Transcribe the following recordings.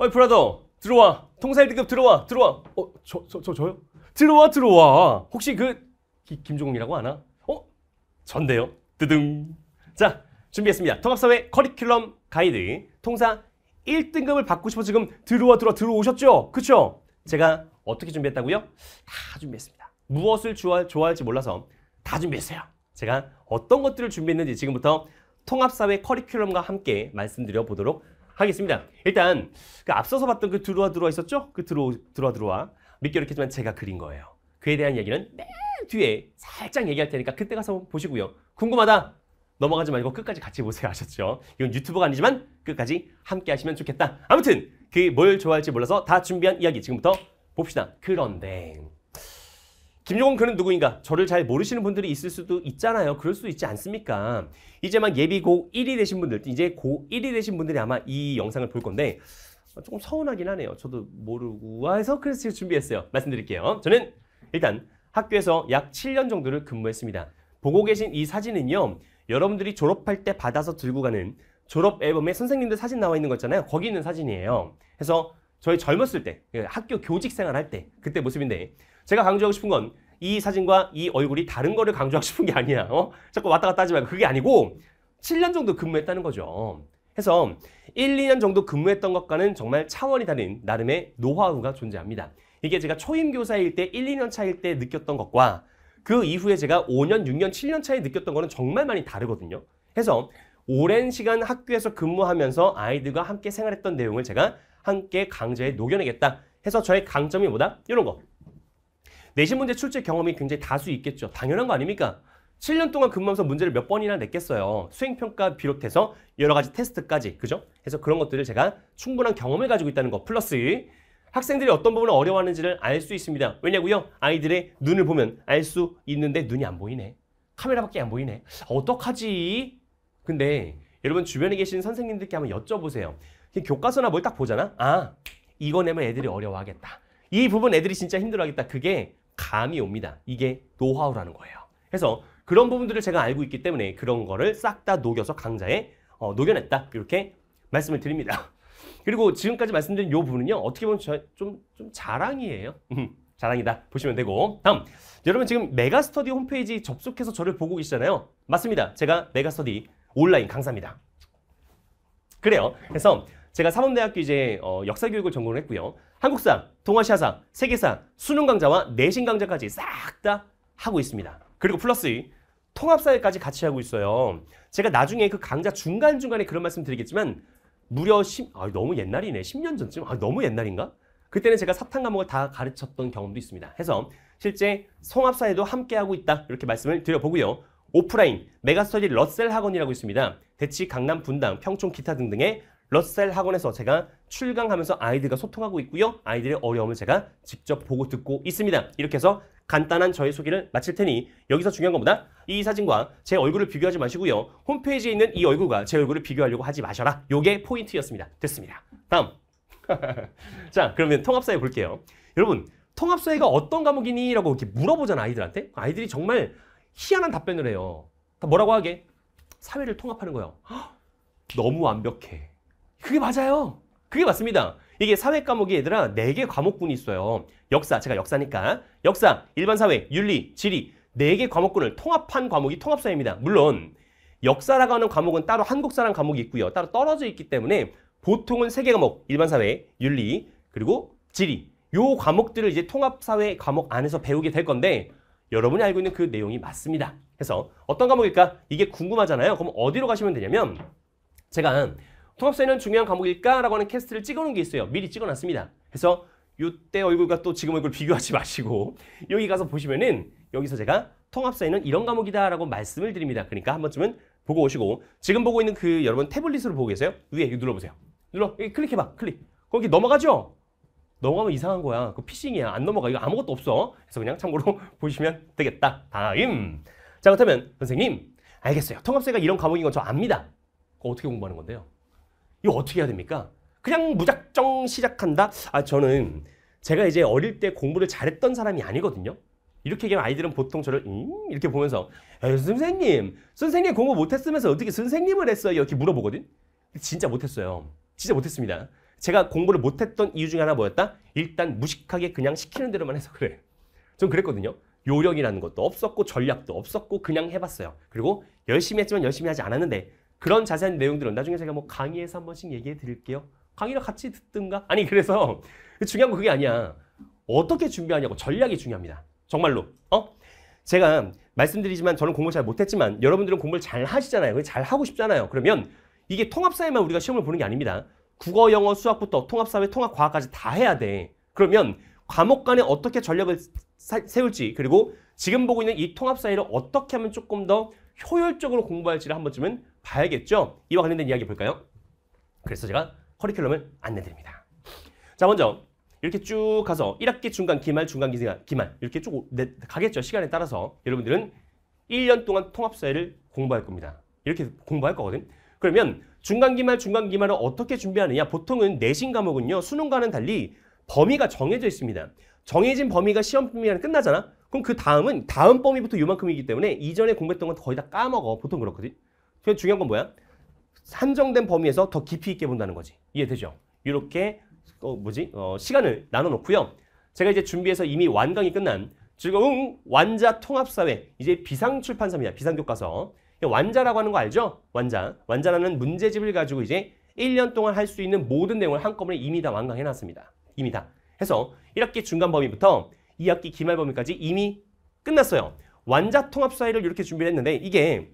어이 브라더 들어와 통사 1등급 들어와 들어와 어저 저 저, 저, 요 들어와 들어와 혹시 그 기, 김종욱이라고하나 어? 전데요 뜨둥 자 준비했습니다 통합사회 커리큘럼 가이드 통사 1등급을 받고 싶어 지금 들어와 들어와 들어오셨죠? 그쵸? 제가 어떻게 준비했다고요? 다 준비했습니다 무엇을 좋아, 좋아할지 몰라서 다 준비했어요 제가 어떤 것들을 준비했는지 지금부터 통합사회 커리큘럼과 함께 말씀드려 보도록 하겠습니다. 일단 그 앞서서 봤던 그 들어와 들어와 있었죠? 그 들어 들어와 들어와 믿기 어렵겠지만 제가 그린 거예요. 그에 대한 얘기는 맨 뒤에 살짝 얘기할 테니까 그때 가서 보시고요. 궁금하다. 넘어가지 말고 끝까지 같이 보세요 하셨죠. 이건 유튜버가 아니지만 끝까지 함께 하시면 좋겠다. 아무튼 그 뭘 좋아할지 몰라서 다 준비한 이야기 지금부터 봅시다. 그런데 김용훈 그는 누구인가? 저를 잘 모르시는 분들이 있을 수도 있잖아요. 그럴 수 있지 않습니까? 이제 막 예비 고 1이 되신 분들, 이제 고 1이 되신 분들이 아마 이 영상을 볼 건데 조금 서운하긴 하네요. 저도 모르고 해서 그래서 제가 준비했어요. 말씀드릴게요. 저는 일단 학교에서 약 7년 정도를 근무했습니다. 보고 계신 이 사진은요. 여러분들이 졸업할 때 받아서 들고 가는 졸업 앨범에 선생님들 사진 나와 있는 거 있잖아요. 거기 있는 사진이에요. 그래서 저희 젊었을 때, 그 학교 교직 생활할 때, 그때 모습인데 제가 강조하고 싶은 건이 사진과 이 얼굴이 다른 거를 강조하고 싶은 게 아니야. 어? 자꾸 왔다 갔다 하지 말고 그게 아니고 7년 정도 근무했다는 거죠. 해서 1, 2년 정도 근무했던 것과는 정말 차원이 다른 나름의 노하우가 존재합니다. 이게 제가 초임 교사일 때 1, 2년 차일 때 느꼈던 것과 그 이후에 제가 5년, 6년, 7년 차에 느꼈던 거는 정말 많이 다르거든요. 해서 오랜 시간 학교에서 근무하면서 아이들과 함께 생활했던 내용을 제가 함께 강좌에 녹여내겠다 해서 저의 강점이 뭐다? 이런 거. 내신 문제 출제 경험이 굉장히 다수 있겠죠. 당연한 거 아닙니까? 7년 동안 근무하면서 문제를 몇 번이나 냈겠어요. 수행평가 비롯해서 여러 가지 테스트까지. 그죠? 그래서 그런 것들을 제가 충분한 경험을 가지고 있다는 거. 플러스 학생들이 어떤 부분을 어려워하는지를 알 수 있습니다. 왜냐고요? 아이들의 눈을 보면 알 수 있는데 눈이 안 보이네. 카메라밖에 안 보이네. 어떡하지? 근데 여러분 주변에 계신 선생님들께 한번 여쭤보세요. 교과서나 뭘 딱 보잖아? 아, 이거 내면 애들이 어려워하겠다. 이 부분 애들이 진짜 힘들어하겠다. 그게 감이 옵니다. 이게 노하우라는 거예요. 그래서 그런 부분들을 제가 알고 있기 때문에 그런 거를 싹 다 녹여서 강좌에 어, 녹여냈다. 이렇게 말씀을 드립니다. 그리고 지금까지 말씀드린 이 부분은요. 어떻게 보면 좀, 좀 자랑이에요. 음, 자랑이다. 보시면 되고. 다음. 여러분 지금 메가스터디 홈페이지 접속해서 저를 보고 계시잖아요. 맞습니다. 제가 메가스터디 온라인 강사입니다. 그래요. 그래서 제가 삼원대학교 이제 어, 역사 교육을 전공을 했고요. 한국사, 동아시아사, 세계사, 수능 강좌와 내신 강좌까지 싹 다 하고 있습니다. 그리고 플러스 통합사회까지 같이 하고 있어요. 제가 나중에 그 강좌 중간중간에 그런 말씀 드리겠지만 무려 10, 아, 너무 옛날이네. 10년 전쯤? 아, 너무 옛날인가? 그때는 제가 사탕 과목을 다 가르쳤던 경험도 있습니다. 해서 실제 성합사회도 함께하고 있다. 이렇게 말씀을 드려보고요. 오프라인 메가스터디 러셀 학원이라고 있습니다. 대치, 강남, 분당, 평촌 기타 등등의 러셀 학원에서 제가 출강하면서 아이들과 소통하고 있고요. 아이들의 어려움을 제가 직접 보고 듣고 있습니다. 이렇게 해서 간단한 저의 소개를 마칠 테니 여기서 중요한 겁니다. 이 사진과 제 얼굴을 비교하지 마시고요. 홈페이지에 있는 이 얼굴과 제 얼굴을 비교하려고 하지 마셔라. 요게 포인트였습니다. 됐습니다. 다음. 자, 그러면 통합사회 볼게요. 여러분, 통합사회가 어떤 과목이니? 라고 이렇게 물어보잖아, 아이들한테. 아이들이 정말 희한한 답변을 해요. 그러니까 뭐라고 하게? 사회를 통합하는 거예요. 너무 완벽해. 그게 맞아요. 그게 맞습니다. 이게 사회 과목이 얘들아 4개 과목군이 있어요. 역사, 제가 역사니까. 역사, 일반 사회, 윤리, 지리 4개 과목군을 통합한 과목이 통합사입니다. 회 물론 역사라고 하는 과목은 따로 한국사라는 과목이 있고요. 따로 떨어져 있기 때문에 보통은 3개 과목, 일반 사회, 윤리, 그리고 지리 요 과목들을 이제 통합사회 과목 안에서 배우게 될 건데 여러분이 알고 있는 그 내용이 맞습니다. 그래서 어떤 과목일까? 이게 궁금하잖아요. 그럼 어디로 가시면 되냐면 제가 통합사회는 중요한 과목일까라고 하는 캐스트를 찍어놓은 게 있어요. 미리 찍어놨습니다. 그래서 이때 얼굴과 또 지금 얼굴 비교하지 마시고 여기 가서 보시면은 여기서 제가 통합사회는 이런 과목이다라고 말씀을 드립니다. 그러니까 한 번쯤은 보고 오시고 지금 보고 있는 그 여러분 태블릿으로 보고 계세요? 위에 이거 눌러보세요. 눌러 여기 클릭해봐. 클릭. 거기 넘어가죠? 넘어가면 이상한 거야. 그 피싱이야. 안 넘어가. 이거 아무것도 없어. 그래서 그냥 참고로 보시면 되겠다. 다음. 자 그렇다면 선생님 알겠어요. 통합사회가 이런 과목인 건 저 압니다. 그거 어떻게 공부하는 건데요? 이거 어떻게 해야 됩니까? 그냥 무작정 시작한다? 아, 저는 제가 이제 어릴 때 공부를 잘했던 사람이 아니거든요. 이렇게 얘기하면 아이들은 보통 저를 음? 이렇게 보면서 선생님, 선생님 공부 못했으면서 어떻게 선생님을 했어요? 이렇게 물어보거든. 진짜 못했어요. 진짜 못했습니다. 제가 공부를 못했던 이유 중에 하나 뭐였다? 일단 무식하게 그냥 시키는 대로만 해서 그래. 전 그랬거든요. 요령이라는 것도 없었고 전략도 없었고 그냥 해봤어요. 그리고 열심히 했지만 열심히 하지 않았는데 그런 자세한 내용들은 나중에 제가 뭐 강의에서 한 번씩 얘기해 드릴게요. 강의를 같이 듣든가? 아니, 그래서 중요한 거 그게 아니야. 어떻게 준비하냐고 전략이 중요합니다. 정말로. 어? 제가 말씀드리지만 저는 공부 잘 못했지만 여러분들은 공부를 잘 하시잖아요. 잘 하고 싶잖아요. 그러면 이게 통합사회만 우리가 시험을 보는 게 아닙니다. 국어, 영어, 수학부터 통합사회, 통합과학까지 다 해야 돼. 그러면 과목 간에 어떻게 전략을 사, 세울지 그리고 지금 보고 있는 이 통합사회를 어떻게 하면 조금 더 효율적으로 공부할지를 한 번쯤은 봐야겠죠? 이와 관련된 이야기 볼까요? 그래서 제가 커리큘럼을 안내드립니다. 자, 먼저 이렇게 쭉 가서 1학기 중간, 기말, 중간, 기말, 생 기말 이렇게 쭉 가겠죠. 시간에 따라서 여러분들은 1년 동안 통합사회를 공부할 겁니다. 이렇게 공부할 거거든. 그러면 중간, 기말, 중간, 기말을 어떻게 준비하느냐? 보통은 내신 과목은요. 수능과는 달리 범위가 정해져 있습니다. 정해진 범위가 시험 범위가 끝나잖아. 그럼 그 다음은 다음 범위부터 요만큼이기 때문에 이전에 공부했던 건 거의 다 까먹어. 보통 그렇거든. 그 중요한 건 뭐야? 한정된 범위에서 더 깊이 있게 본다는 거지. 이해되죠? 이렇게 어, 뭐지? 어, 시간을 나눠 놓고요. 제가 이제 준비해서 이미 완강이 끝난 즐거운 완자 통합사회 이제 비상출판사입니다. 비상교과서 완자라고 하는 거 알죠? 완자 완자라는 문제집을 가지고 이제 1년 동안 할 수 있는 모든 내용을 한꺼번에 이미 다 완강해놨습니다. 이미 다 해서 1학기 중간 범위부터 2학기 기말 범위까지 이미 끝났어요. 완자 통합사회를 이렇게 준비를 했는데 이게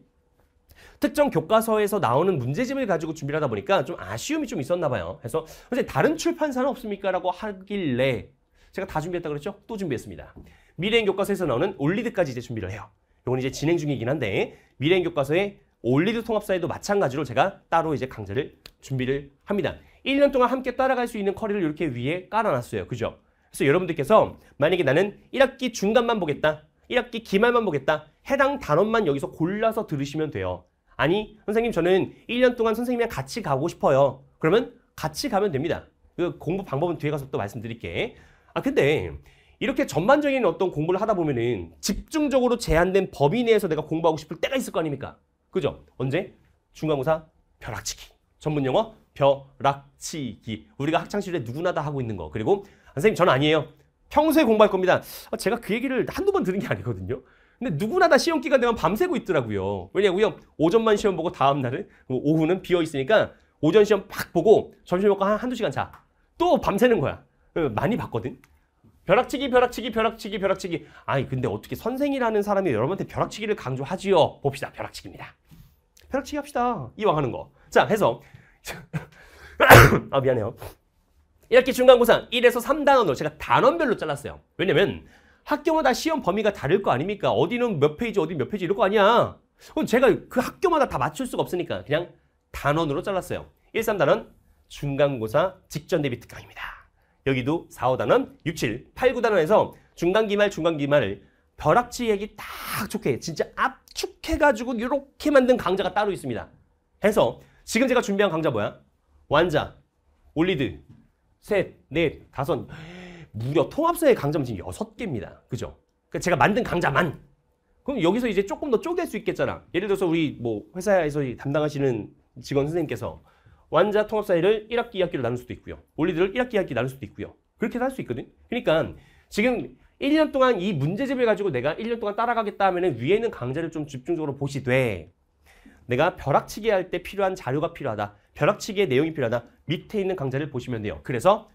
특정 교과서에서 나오는 문제집을 가지고 준비를 하다 보니까 좀 아쉬움이 좀 있었나 봐요. 그래서 선생님 다른 출판사는 없습니까? 라고 하길래 제가 다 준비했다 그랬죠? 또 준비했습니다. 미래인 교과서에서 나오는 올리드까지 이제 준비를 해요. 이건 이제 진행 중이긴 한데 미래인 교과서의 올리드 통합사에도 마찬가지로 제가 따로 이제 강좌를 준비를 합니다. 1년 동안 함께 따라갈 수 있는 커리를 이렇게 위에 깔아놨어요. 그죠? 그래서 여러분들께서 만약에 나는 1학기 중간만 보겠다. 1학기 기말만 보겠다. 해당 단원만 여기서 골라서 들으시면 돼요. 아니, 선생님 저는 1년 동안 선생님이랑 같이 가고 싶어요. 그러면 같이 가면 됩니다. 그 공부 방법은 뒤에 가서 또 말씀드릴게. 아, 근데 이렇게 전반적인 어떤 공부를 하다 보면은 집중적으로 제한된 범위 내에서 내가 공부하고 싶을 때가 있을 거 아닙니까? 그죠? 언제? 중간고사 벼락치기. 전문 영어 벼락치기. 우리가 학창시절에 누구나 다 하고 있는 거. 그리고 선생님 저는 아니에요. 평소에 공부할 겁니다. 아, 제가 그 얘기를 한두 번 들은 게 아니거든요. 근데 누구나 다 시험 기간 되면 밤새고 있더라고요. 왜냐고요? 오전만 시험 보고 다음 날은 뭐 오후는 비어 있으니까 오전 시험 팍 보고 점심 먹고 한, 한두 시간 자. 또 밤새는 거야. 어, 많이 봤거든. 벼락치기, 벼락치기, 벼락치기, 벼락치기. 아니, 근데 어떻게 선생이라는 사람이 여러분한테 벼락치기를 강조하지요? 봅시다. 벼락치기입니다. 벼락치기 합시다. 이왕 하는 거. 자, 해서. 아, 미안해요. 이렇게 중간고사 1에서 3단원으로 제가 단원별로 잘랐어요. 왜냐면 학교마다 시험 범위가 다를 거 아닙니까? 어디는 몇 페이지, 어디 몇 페이지 이럴 거 아니야. 그럼 제가 그 학교마다 다 맞출 수가 없으니까 그냥 단원으로 잘랐어요. 1, 3단원 중간고사 직전 대비 특강입니다. 여기도 4, 5단원 6, 7, 8, 9단원에서 중간기말, 중간기말을 벼락치 기딱 좋게 진짜 압축해가지고 이렇게 만든 강좌가 따로 있습니다. 해서 지금 제가 준비한 강좌 뭐야? 완자, 올리드, 셋, 넷, 다섯 무려 통합사의 강점 지금 6 개입니다. 그죠? 그러니까 제가 만든 강자만. 그럼 여기서 이제 조금 더 쪼갤 수 있겠잖아. 예를 들어서 우리 뭐 회사에서 담당하시는 직원 선생님께서 완자 통합 사회를 1학기, 2학기로 나눌 수도 있고요. 올리들을 1학기, 2학기 나눌 수도 있고요. 그렇게 도할 수 있거든. 그러니까 지금 1년 동안 이 문제집을 가지고 내가 1년 동안 따라가겠다 하면 위에 있는 강좌를 좀 집중적으로 보시되 내가 벼락치기 할 때 필요한 자료가 필요하다. 벼락치기의 내용이 필요하다. 밑에 있는 강좌를 보시면 돼요. 그래서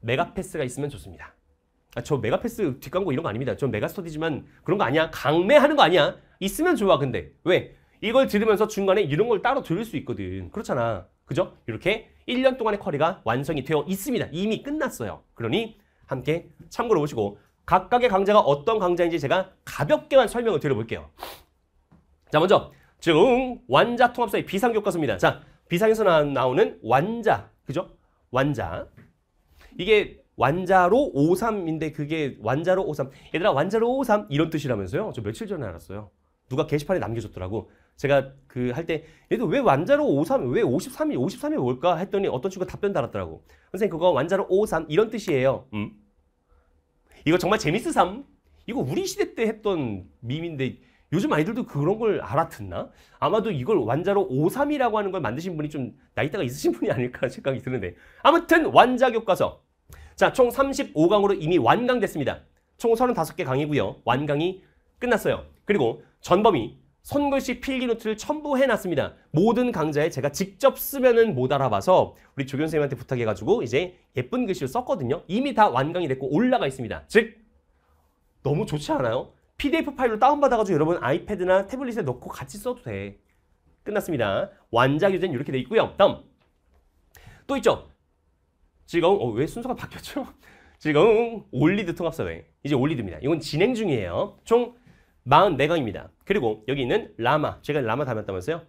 메가패스가 있으면 좋습니다. 아, 저 메가패스 뒷광고 이런 거 아닙니다. 저 메가스터디지만 그런 거 아니야. 강매하는 거 아니야. 있으면 좋아 근데. 왜? 이걸 들으면서 중간에 이런 걸 따로 들을 수 있거든. 그렇잖아. 그죠? 이렇게 1년 동안의 커리가 완성이 되어 있습니다. 이미 끝났어요. 그러니 함께 참고로 보시고 각각의 강좌가 어떤 강좌인지 제가 가볍게만 설명을 드려볼게요. 자 먼저 즉 완자 통합사의 비상교과서입니다. 자 비상에서 나오는 완자 그죠? 완자 이게 완자로 53인데 그게 완자로 53. 얘들아 완자로 53 이런 뜻이라면서요. 저 며칠 전에 알았어요. 누가 게시판에 남겨줬더라고. 제가 그 할 때얘들왜 완자로 53, 왜 53이 53이 뭘까 했더니 어떤 친구가 답변 달았더라고. 선생님 그거 완자로 53 이런 뜻이에요. 음. 이거 정말 재밌어삼 이거 우리 시대 때 했던 밈인데 요즘 아이들도 그런 걸 알아듣나? 아마도 이걸 완자로 53이라고 하는 걸 만드신 분이 좀 나이대가 있으신 분이 아닐까 생각이 드는데 아무튼 완자 교과서 자, 총 35강으로 이미 완강됐습니다. 총 35개 강이고요. 완강이 끝났어요. 그리고 전범이 손글씨 필기 노트를 첨부해놨습니다. 모든 강좌에 제가 직접 쓰면은 못 알아봐서 우리 조교 선생님한테 부탁해가지고 이제 예쁜 글씨로 썼거든요. 이미 다 완강이 됐고 올라가 있습니다. 즉, 너무 좋지 않아요? PDF 파일로 다운받아가지고 여러분 아이패드나 태블릿에 넣고 같이 써도 돼. 끝났습니다. 완자 교재는 이렇게 돼 있고요. 다음, 또 있죠. 지금 어, 왜 순서가 바뀌었죠? 지금 올리드 통합사회 이제 올리드입니다. 이건 진행 중이에요. 총 44강입니다. 그리고 여기 있는 라마 제가 라마 닮았다면서요?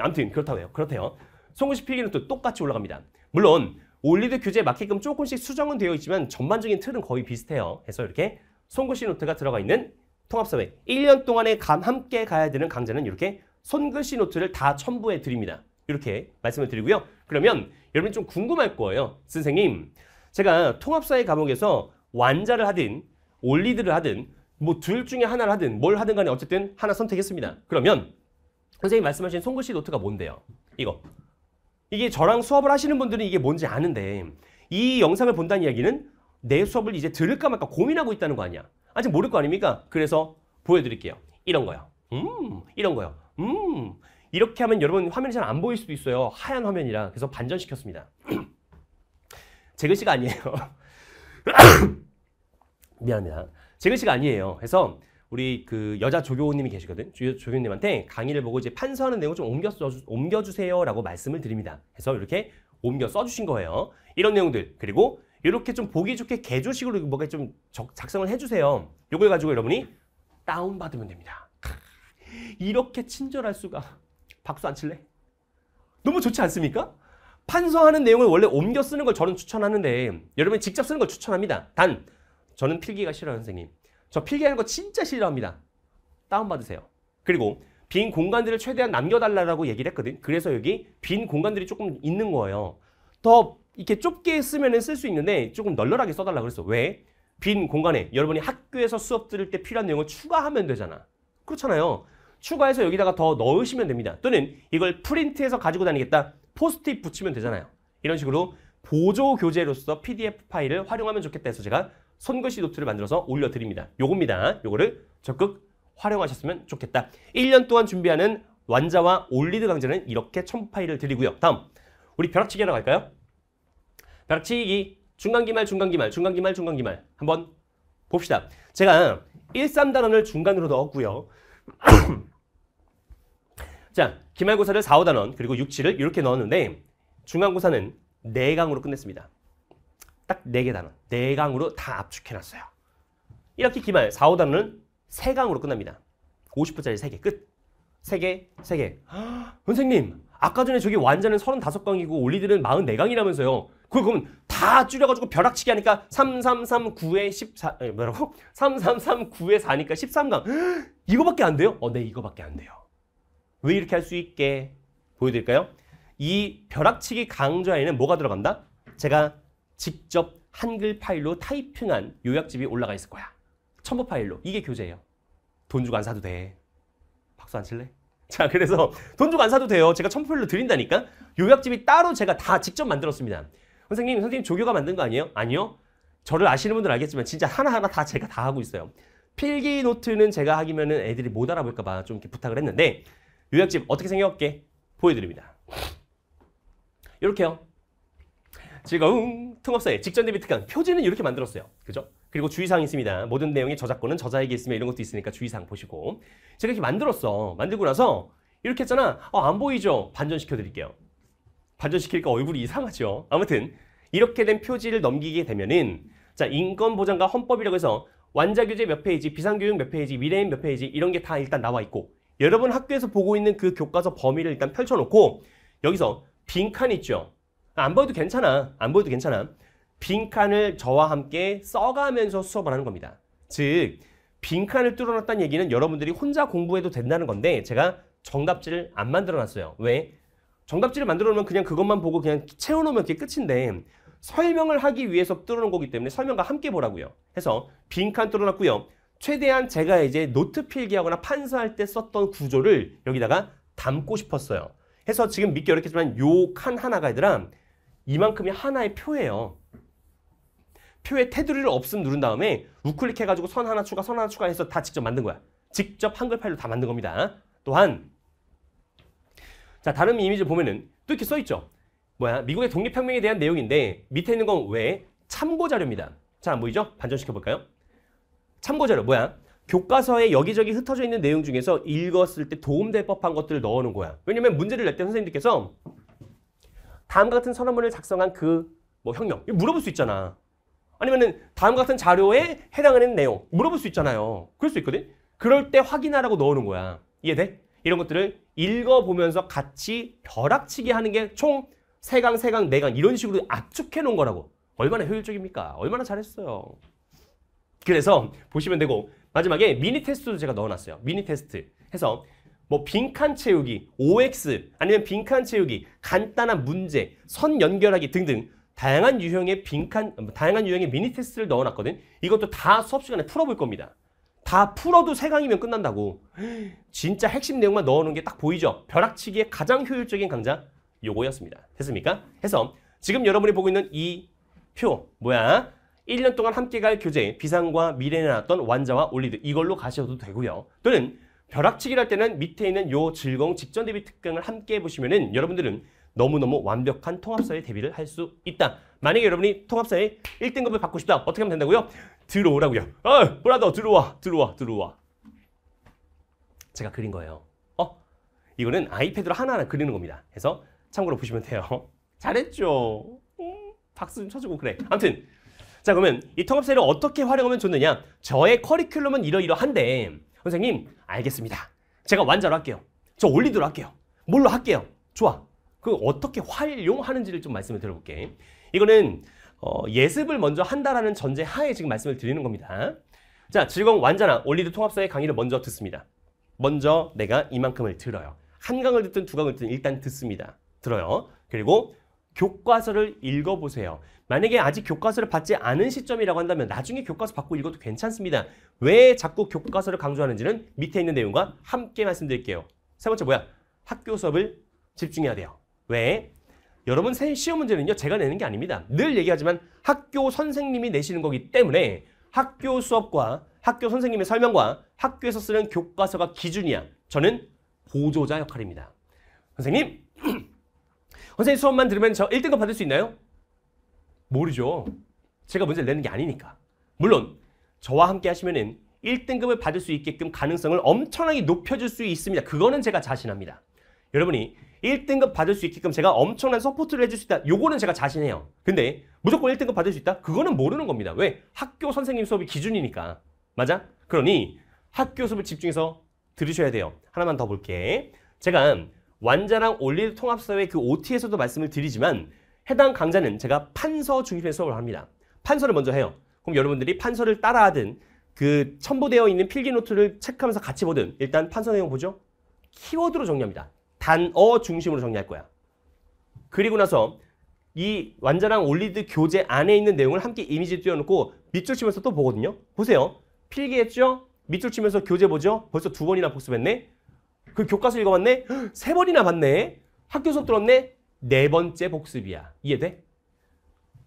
아무튼 그렇다고 해요. 그렇대요. 송구시 필기는 또 똑같이 올라갑니다. 물론 올리드 규제에 맞게끔 조금씩 수정은 되어 있지만 전반적인 틀은 거의 비슷해요. 해서 이렇게 송구시 노트가 들어가 있는 통합사회 1년 동안에 감 함께 가야 되는 강좌는 이렇게 손글씨 노트를 다 첨부해 드립니다. 이렇게 말씀을 드리고요. 그러면 여러분 이좀 궁금할 거예요. 선생님, 제가 통합사회 과목에서 완자를 하든 올리드를 하든 뭐 둘 중에 하나를 하든 뭘 하든 간에 어쨌든 하나 선택했습니다. 그러면 선생님 말씀하신 송글씨 노트가 뭔데요? 이거. 이게 저랑 수업을 하시는 분들은 이게 뭔지 아는데 이 영상을 본다는 이야기는 내 수업을 이제 들을까 말까 고민하고 있다는 거 아니야. 아직 모를 거 아닙니까? 그래서 보여드릴게요. 이런 거요. 음, 이런 거요. 음, 이렇게 하면 여러분 화면이 잘 안 보일 수도 있어요. 하얀 화면이라. 그래서 반전시켰습니다. 제 글씨가 아니에요. 미안합니다. 제 글씨가 아니에요. 그래서 우리 그 여자 조교님이 계시거든. 조, 조교님한테 강의를 보고 이제 판서하는 내용을 좀 옮겨, 써, 옮겨주세요라고 말씀을 드립니다. 그래서 이렇게 옮겨 써주신 거예요. 이런 내용들. 그리고 이렇게 좀 보기 좋게 개조식으로 뭐가 좀 적, 작성을 해주세요. 요걸 가지고 여러분이 다운받으면 됩니다. 이렇게 친절할 수가. 박수 안 칠래? 너무 좋지 않습니까? 판서하는 내용을 원래 옮겨 쓰는 걸 저는 추천하는데 여러분이 직접 쓰는 걸 추천합니다. 단 저는 필기가 싫어요 선생님. 저 필기하는 거 진짜 싫어합니다. 다운받으세요. 그리고 빈 공간들을 최대한 남겨달라고 얘기를 했거든. 그래서 여기 빈 공간들이 조금 있는 거예요. 더 이렇게 좁게 쓰면 쓸 수 있는데 조금 널널하게 써달라 그랬어. 왜? 빈 공간에 여러분이 학교에서 수업 들을 때 필요한 내용을 추가하면 되잖아. 그렇잖아요. 추가해서 여기다가 더 넣으시면 됩니다. 또는 이걸 프린트해서 가지고 다니겠다. 포스트잇 붙이면 되잖아요. 이런 식으로 보조 교재로서 PDF 파일을 활용하면 좋겠다 해서 제가 손글씨 노트를 만들어서 올려드립니다. 요겁니다. 요거를 적극 활용하셨으면 좋겠다. 1년 동안 준비하는 완자와 올리드 강좌는 이렇게 첨 파일을 드리고요. 다음, 우리 벼락치기 하러 갈까요? 벼락치기 중간기말, 중간기말, 중간기말, 중간기말 한번 봅시다. 제가 1, 3단원을 중간으로 넣었고요. 자, 기말고사를 4, 5단원 그리고 6, 7을 이렇게 넣었는데 중간고사는 4강으로 끝냈습니다. 딱 4개 단원, 4강으로 다 압축해놨어요. 이렇게 기말 4, 5단원은 3강으로 끝납니다. 50분짜리 3개 끝. 3개, 3개. 헉, 선생님, 아까 전에 저기 완자는 35강이고 올리들은 44강이라면서요. 그걸 그러면 다 줄여가지고 벼락치기 하니까 3339에 14, 뭐라고? 3339에 4니까 13강. 헉, 이거밖에 안 돼요? 어, 네, 이거밖에 안 돼요. 왜 이렇게 할 수 있게 보여드릴까요? 이 벼락치기 강좌에는 뭐가 들어간다? 제가 직접 한글 파일로 타이핑한 요약집이 올라가 있을 거야. 첨부 파일로. 이게 교재예요. 돈 주고 안 사도 돼. 박수 안 칠래? 자, 그래서 돈 주고 안 사도 돼요. 제가 첨부 파일로 드린다니까. 요약집이 따로 제가 다 직접 만들었습니다. 선생님, 선생님 조교가 만든 거 아니에요? 아니요. 저를 아시는 분들 알겠지만 진짜 하나하나 다 제가 다 하고 있어요. 필기 노트는 제가 하기면은 애들이 못 알아볼까 봐좀 이렇게 부탁을 했는데 요약집 어떻게 생겼게 보여드립니다. 이렇게요. 즐거운 통합사의 직전 대비 특강 표지는 이렇게 만들었어요. 그죠? 그리고 주의사항이 있습니다. 모든 내용의 저작권은 저자에게 있으며 이런 것도 있으니까 주의사항 보시고 제가 이렇게 만들었어. 만들고 나서 이렇게 했잖아. 어, 안 보이죠? 반전시켜 드릴게요. 반전시키까 얼굴이 이상하죠. 아무튼 이렇게 된 표지를 넘기게 되면은 자 인권보장과 헌법이라고 해서 완자교재 몇 페이지, 비상교육 몇 페이지, 미래인 몇 페이지 이런 게 다 일단 나와 있고 여러분 학교에서 보고 있는 그 교과서 범위를 일단 펼쳐놓고 여기서 빈칸 있죠? 안 보여도 괜찮아. 안 보여도 괜찮아. 빈칸을 저와 함께 써가면서 수업을 하는 겁니다. 즉, 빈칸을 뚫어놨다는 얘기는 여러분들이 혼자 공부해도 된다는 건데 제가 정답지를 안 만들어놨어요. 왜? 정답지를 만들어놓으면 그냥 그것만 보고 그냥 채워놓으면 그게 끝인데 설명을 하기 위해서 뚫어놓은 거기 때문에 설명과 함께 보라고요. 해서 빈칸 뚫어놨고요. 최대한 제가 이제 노트 필기하거나 판서할 때 썼던 구조를 여기다가 담고 싶었어요. 해서 지금 믿기 어렵겠지만 요 칸 하나가 얘들아 이만큼이 하나의 표예요. 표에 테두리를 없음 누른 다음에 우클릭 해가지고 선 하나 추가, 선 하나 추가해서 다 직접 만든 거야. 직접 한글 파일로 다 만든 겁니다. 또한 자 다른 이미지 보면은 또 이렇게 써있죠. 뭐야 미국의 독립혁명에 대한 내용인데 밑에 있는 건 왜? 참고 자료입니다. 자 보이죠? 반전시켜볼까요? 참고 자료 뭐야? 교과서에 여기저기 흩어져 있는 내용 중에서 읽었을 때 도움될 법한 것들을 넣어놓은 거야. 왜냐면 문제를 낼 때 선생님들께서 다음과 같은 선언문을 작성한 그 뭐 형용 물어볼 수 있잖아. 아니면은 다음 같은 자료에 해당하는 내용 물어볼 수 있잖아요. 그럴 수 있거든. 그럴 때 확인하라고 넣어놓은 거야. 이해돼? 이런 것들을 읽어보면서 같이 벼락치기 하는 게 총 세강세강네강 네 이런 식으로 압축해 놓은 거라고. 얼마나 효율적입니까? 얼마나 잘했어요. 그래서 보시면 되고 마지막에 미니 테스트도 제가 넣어놨어요. 미니 테스트 해서 뭐 빈칸 채우기, OX 아니면 빈칸 채우기, 간단한 문제, 선 연결하기 등등 다양한 유형의 빈칸, 다양한 유형의 미니 테스트를 넣어놨거든. 이것도 다 수업 시간에 풀어볼 겁니다. 다 풀어도 세강이면 끝난다고. 진짜 핵심 내용만 넣어놓은 게 딱 보이죠? 벼락치기에 가장 효율적인 강좌 요거였습니다. 됐습니까? 해서 지금 여러분이 보고 있는 이 표 뭐야? 1년 동안 함께 갈 교재 비상과 미래에 나왔던 완자와 올리드 이걸로 가셔도 되고요. 또는 벼락치기를 할 때는 밑에 있는 요 즐거운 직전 대비 특강을 함께 해보시면은 여러분들은 너무너무 완벽한 통합사회 대비를 할 수 있다. 만약에 여러분이 통합사회 1등급을 받고 싶다. 어떻게 하면 된다고요? 들어오라고요. 어, 브라더 들어와, 들어와, 들어와. 제가 그린 거예요. 어? 이거는 아이패드로 하나하나 그리는 겁니다. 그래서 참고로 보시면 돼요. 잘했죠? 음, 박수 좀 쳐주고 그래. 아무튼 자 그러면 이 통합세를 어떻게 활용하면 좋느냐 저의 커리큘럼은 이러이러한데 선생님 알겠습니다 제가 완자로 할게요 저 올리드로 할게요 뭘로 할게요 좋아 그 어떻게 활용하는지를 좀 말씀을 들어볼게 이거는 어, 예습을 먼저 한다라는 전제 하에 지금 말씀을 드리는 겁니다 자 즐거운 완자나 올리드 통합사의 강의를 먼저 듣습니다 먼저 내가 이만큼을 들어요 한 강을 듣든 두 강을 듣든 일단 듣습니다 들어요 그리고 교과서를 읽어보세요. 만약에 아직 교과서를 받지 않은 시점이라고 한다면 나중에 교과서 받고 읽어도 괜찮습니다. 왜 자꾸 교과서를 강조하는지는 밑에 있는 내용과 함께 말씀드릴게요. 세 번째 뭐야? 학교 수업을 집중해야 돼요. 왜? 여러분 시험 문제는요 제가 내는 게 아닙니다. 늘 얘기하지만 학교 선생님이 내시는 거기 때문에 학교 수업과 학교 선생님의 설명과 학교에서 쓰는 교과서가 기준이야. 저는 보조자 역할입니다. 선생님 선생님 수업만 들으면 저 1등급 받을 수 있나요? 모르죠. 제가 문제를 내는 게 아니니까. 물론 저와 함께 하시면은 1등급을 받을 수 있게끔 가능성을 엄청나게 높여줄 수 있습니다. 그거는 제가 자신합니다. 여러분이 1등급 받을 수 있게끔 제가 엄청난 서포트를 해줄 수 있다. 요거는 제가 자신해요. 근데 무조건 1등급 받을 수 있다? 그거는 모르는 겁니다. 왜? 학교 선생님 수업이 기준이니까. 맞아? 그러니 학교 수업을 집중해서 들으셔야 돼요. 하나만 더 볼게. 제가 완자랑 올리드 통합사회 그 OT에서도 말씀을 드리지만 해당 강좌는 제가 판서 중심의 수업을 합니다. 판서를 먼저 해요. 그럼 여러분들이 판서를 따라하든 그 첨부되어 있는 필기노트를 체크하면서 같이 보든 일단 판서 내용 보죠. 키워드로 정리합니다. 단어 중심으로 정리할 거야. 그리고 나서 이 완자랑 올리드 교재 안에 있는 내용을 함께 이미지 띄워놓고 밑줄 치면서 또 보거든요. 보세요. 필기했죠? 밑줄 치면서 교재 보죠? 벌써 두 번이나 복습했네? 그 교과서 읽어봤네? 세 번이나 봤네? 학교 수업 들었네? 네 번째 복습이야. 이해돼?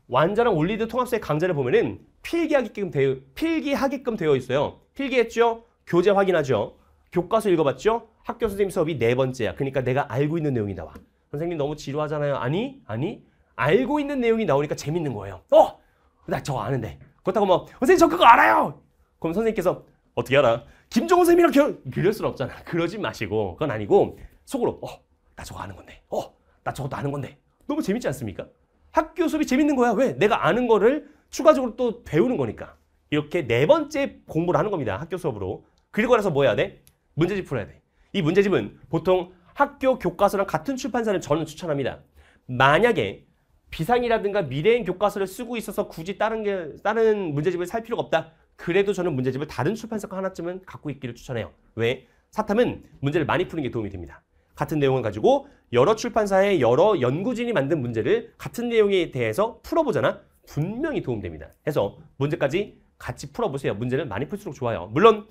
완전한 올리드 통합수의 강좌를 보면은 필기하게끔 되어, 필기하게끔 되어 있어요. 필기했죠? 교재 확인하죠? 교과서 읽어봤죠? 학교 선생님 수업이 네 번째야. 그러니까 내가 알고 있는 내용이 나와. 선생님 너무 지루하잖아요. 아니, 아니. 알고 있는 내용이 나오니까 재밌는 거예요. 어! 나 저거 아는데. 그렇다고 뭐, 선생님 저 그거 알아요! 그럼 선생님께서 어떻게 알아? 김정은 님이랑결 그럴 수는 없잖아. 그러지 마시고 그건 아니고 속으로 어, 나 저거 아는 건데. 어, 나 저것도 아는 건데. 너무 재밌지 않습니까? 학교 수업이 재밌는 거야. 왜? 내가 아는 거를 추가적으로 또 배우는 거니까. 이렇게 네 번째 공부를 하는 겁니다. 학교 수업으로. 그리고 나서 뭐 해야 돼? 문제집 풀어야 돼. 이 문제집은 보통 학교 교과서랑 같은 출판사를 저는 추천합니다. 만약에 비상이라든가 미래인 교과서를 쓰고 있어서 굳이 다른 게 다른 문제집을 살 필요가 없다. 그래도 저는 문제집을 다른 출판사가 하나쯤은 갖고 있기를 추천해요. 왜? 사탐은 문제를 많이 푸는 게 도움이 됩니다. 같은 내용을 가지고 여러 출판사의 여러 연구진이 만든 문제를 같은 내용에 대해서 풀어보잖아? 분명히 도움됩니다. 해서 문제까지 같이 풀어보세요. 문제를 많이 풀수록 좋아요. 물론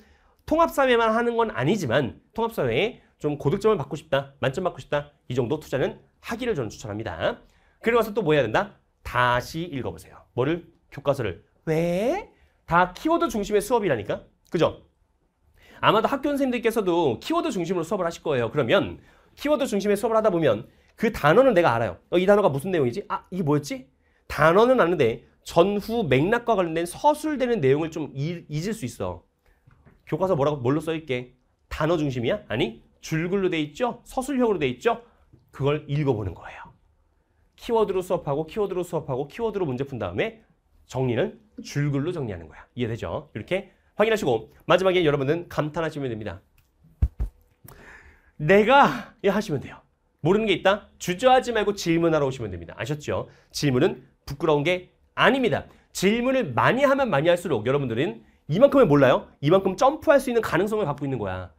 통합사회만 하는 건 아니지만 통합사회에 좀 고득점을 받고 싶다, 만점 받고 싶다 이 정도 투자는 하기를 저는 추천합니다. 그리고 와서 또 뭐 해야 된다? 다시 읽어보세요. 뭐를? 교과서를. 왜? 다 키워드 중심의 수업이라니까? 그죠? 아마도 학교 선생님들께서도 키워드 중심으로 수업을 하실 거예요. 그러면 키워드 중심의 수업을 하다 보면 그 단어는 내가 알아요. 어, 이 단어가 무슨 내용이지? 아, 이게 뭐였지? 단어는 아는데 전후 맥락과 관련된 서술되는 내용을 좀 잊을 수 있어. 교과서 뭐라고 뭘로 써있게? 단어 중심이야? 아니, 줄글로 돼 있죠? 서술형으로 돼 있죠? 그걸 읽어보는 거예요. 키워드로 수업하고 키워드로 수업하고 키워드로 문제 푼 다음에 정리는 줄글로 정리하는 거야. 이해되죠? 이렇게 확인하시고 마지막에 여러분은 감탄하시면 됩니다. 내가 하시면 돼요. 모르는 게 있다? 주저하지 말고 질문하러 오시면 됩니다. 아셨죠? 질문은 부끄러운 게 아닙니다. 질문을 많이 하면 많이 할수록 여러분들은 이만큼을 몰라요. 이만큼 점프할 수 있는 가능성을 갖고 있는 거야.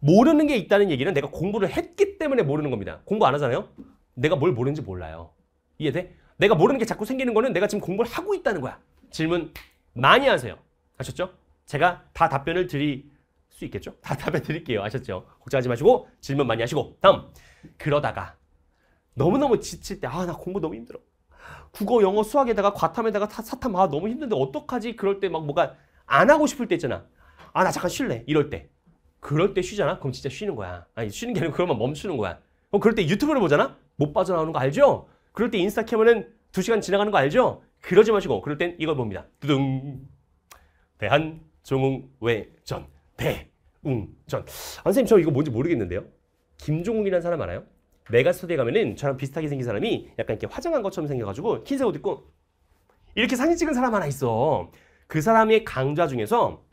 모르는 게 있다는 얘기는 내가 공부를 했기 때문에 모르는 겁니다. 공부 안 하잖아요? 내가 뭘 모르는지 몰라요. 이해돼? 내가 모르는 게 자꾸 생기는 거는 내가 지금 공부를 하고 있다는 거야. 질문 많이 하세요. 아셨죠? 제가 다 답변을 드릴 수 있겠죠? 다 답변 드릴게요. 아셨죠? 걱정하지 마시고 질문 많이 하시고 다음 그러다가 너무너무 지칠 때아 나 공부 너무 힘들어. 국어, 영어, 수학에다가 과탐에다가 사탐 아 너무 힘든데 어떡하지? 그럴 때 막 뭐가 안 하고 싶을 때 있잖아. 아 나 잠깐 쉴래. 이럴 때. 그럴 때 쉬잖아? 그럼 진짜 쉬는 거야. 아니 쉬는 게 아니고 그러면 멈추는 거야. 그럼 그럴 때 유튜브를 보잖아? 못 빠져나오는 거 알죠? 그럴 때 인스타캠은 2시간 지나가는 거 알죠? 그러지 마시고 그럴 땐 이걸 봅니다. 두둥. 대한 종웅외전. 대웅전. 아, 선생님 저 이거 뭔지 모르겠는데요. 김종웅이라는 사람 알아요? 메가스터디에 가면은 저랑 비슷하게 생긴 사람이 약간 이렇게 화장한 것처럼 생겨가지고 흰색 옷 입고 이렇게 사진 찍은 사람 하나 있어. 그 사람의 강좌 중에서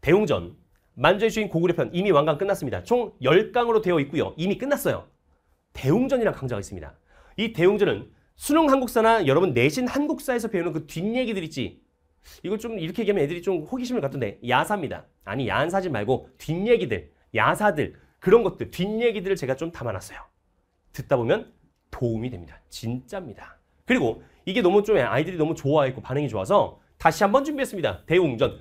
대웅전, 만주의 주인 고구려 편 이미 완강 끝났습니다. 총 열강으로 되어 있고요. 이미 끝났어요. 대웅전이라는 강좌가 있습니다. 이 대웅전은 수능 한국사나 여러분 내신 한국사에서 배우는 그 뒷얘기들 있지. 이걸 좀 이렇게 얘기하면 애들이 좀 호기심을 갖던데 야사입니다. 아니 야한 사진 말고 뒷얘기들, 야사들 그런 것들 뒷얘기들을 제가 좀 담아놨어요. 듣다 보면 도움이 됩니다. 진짜입니다. 그리고 이게 너무 좀 아이들이 너무 좋아했고 반응이 좋아서 다시 한번 준비했습니다. 대웅전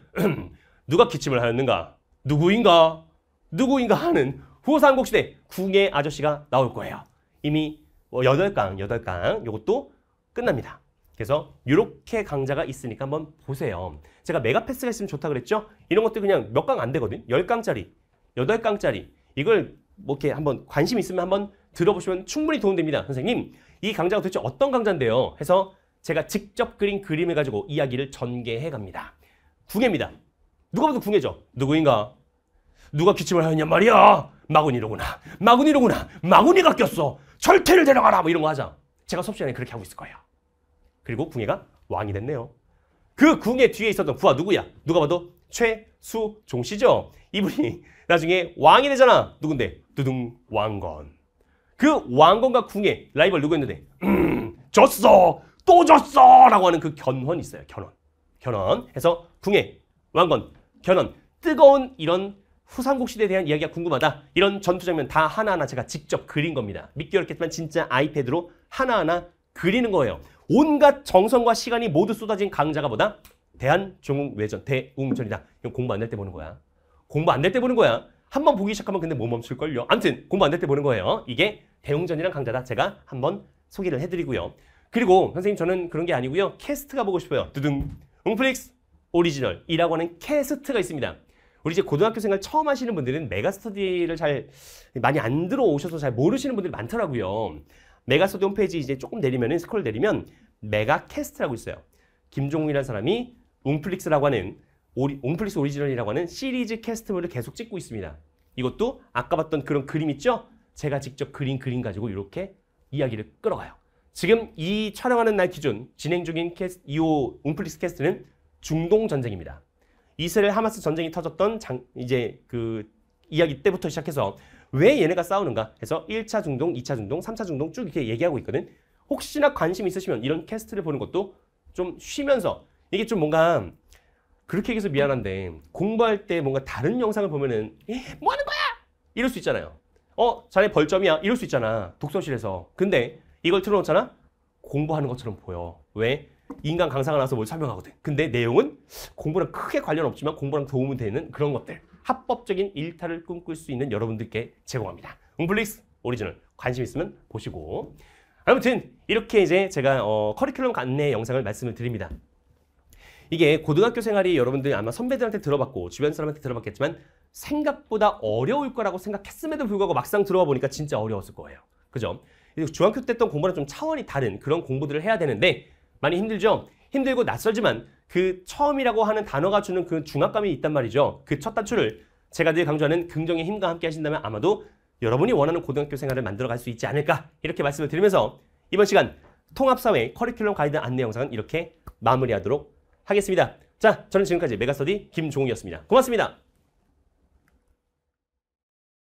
누가 기침을 하였는가? 누구인가? 누구인가 하는 후사한국시대 궁예 아저씨가 나올 거예요. 이미 뭐 여덟 강 여덟 강 이것도 끝납니다. 그래서 이렇게 강좌가 있으니까 한번 보세요. 제가 메가패스가 있으면 좋다 그랬죠? 이런 것도 그냥 몇 강 안 되거든? 열강짜리 여덟 강짜리 이걸 뭐 이렇게 한번 관심 있으면 한번 들어보시면 충분히 도움됩니다. 선생님, 이 강좌가 도대체 어떤 강좌인데요? 해서 제가 직접 그린 그림을 가지고 이야기를 전개해 갑니다. 궁예입니다. 누가 봐도 궁예죠? 누구인가? 누가 기침을 하였냐 말이야! 마구니로구나. 마구니로구나. 마구니가 꼈어. 철퇴를 데려가라 뭐 이런 거 하자. 제가 수업 시간에 그렇게 하고 있을 거예요. 그리고 궁예가 왕이 됐네요. 그 궁예 뒤에 있었던 부하 누구야? 누가 봐도 최수종 씨죠. 이분이 나중에 왕이 되잖아. 누군데? 두둥 왕건. 그 왕건과 궁예 라이벌 누구였는데? 음, 졌어. 또 졌어라고 하는 그 견훤이 있어요. 견훤. 견훤. 해서 궁예, 왕건, 견훤. 뜨거운 이런 후삼국 시대에 대한 이야기가 궁금하다. 이런 전투 장면 다 하나하나 제가 직접 그린 겁니다. 믿기 어렵겠지만 진짜 아이패드로 하나하나 그리는 거예요. 온갖 정성과 시간이 모두 쏟아진 강자가 보다 대한 중국 외전 대웅전이다. 이건 공부 안 될 때 보는 거야. 공부 안 될 때 보는 거야. 한번 보기 시작하면 근데 못 멈출걸요. 아무튼 공부 안 될 때 보는 거예요. 이게 대웅전이란 강자다. 제가 한번 소개를 해드리고요. 그리고 선생님 저는 그런 게 아니고요. 캐스트가 보고 싶어요. 두둥. 웅플릭스 오리지널이라고 하는 캐스트가 있습니다. 우리 이제 고등학교 생활 처음 하시는 분들은 메가스터디를 잘 많이 안 들어오셔서 잘 모르시는 분들이 많더라고요. 메가스터디 홈페이지 이제 조금 내리면 스크롤 내리면 메가캐스트라고 있어요. 김종훈이라는 사람이 웅플릭스라고 하는 오리, 웅플릭스 오리지널이라고 하는 시리즈 캐스트물을 계속 찍고 있습니다. 이것도 아까 봤던 그런 그림 있죠? 제가 직접 그린 그림 가지고 이렇게 이야기를 끌어가요. 지금 이 촬영하는 날 기준 진행 중인 캐스, 2호 웅플릭스 캐스트는 중동 전쟁입니다. 이스라엘 하마스 전쟁이 터졌던 장, 이제 그 이야기 때부터 시작해서 왜 얘네가 싸우는가 해서 1차 중동, 2차 중동, 3차 중동 쭉 이렇게 얘기하고 있거든. 혹시나 관심 있으시면 이런 캐스트를 보는 것도 좀 쉬면서 이게 좀 뭔가 그렇게 얘기해서 미안한데 공부할 때 뭔가 다른 영상을 보면은 예, 뭐 하는 거야? 이럴 수 있잖아요. 어, 자네 벌점이야. 이럴 수 있잖아. 독서실에서. 근데 이걸 틀어놓잖아? 공부하는 것처럼 보여. 왜? 인간 강사가 나서 뭘 설명하거든. 근데 내용은 공부랑 크게 관련 없지만 공부랑 도움이 되는 그런 것들. 합법적인 일탈을 꿈꿀 수 있는 여러분들께 제공합니다. 웅플릭스 오리지널 관심 있으면 보시고 아무튼 이렇게 이제 제가 어, 커리큘럼 안내 영상을 말씀을 드립니다. 이게 고등학교 생활이 여러분들이 아마 선배들한테 들어봤고 주변 사람한테 들어봤겠지만 생각보다 어려울 거라고 생각했음에도 불구하고 막상 들어와 보니까 진짜 어려웠을 거예요. 그죠? 중학교 때 했던 공부랑 좀 차원이 다른 그런 공부들을 해야 되는데 많이 힘들죠? 힘들고 낯설지만 그 처음이라고 하는 단어가 주는 그 중압감이 있단 말이죠. 그 첫 단추를 제가 늘 강조하는 긍정의 힘과 함께 하신다면 아마도 여러분이 원하는 고등학교 생활을 만들어갈 수 있지 않을까 이렇게 말씀을 드리면서 이번 시간 통합사회 커리큘럼 가이드 안내 영상은 이렇게 마무리하도록 하겠습니다. 자, 저는 지금까지 메가스터디 김종욱이었습니다. 고맙습니다.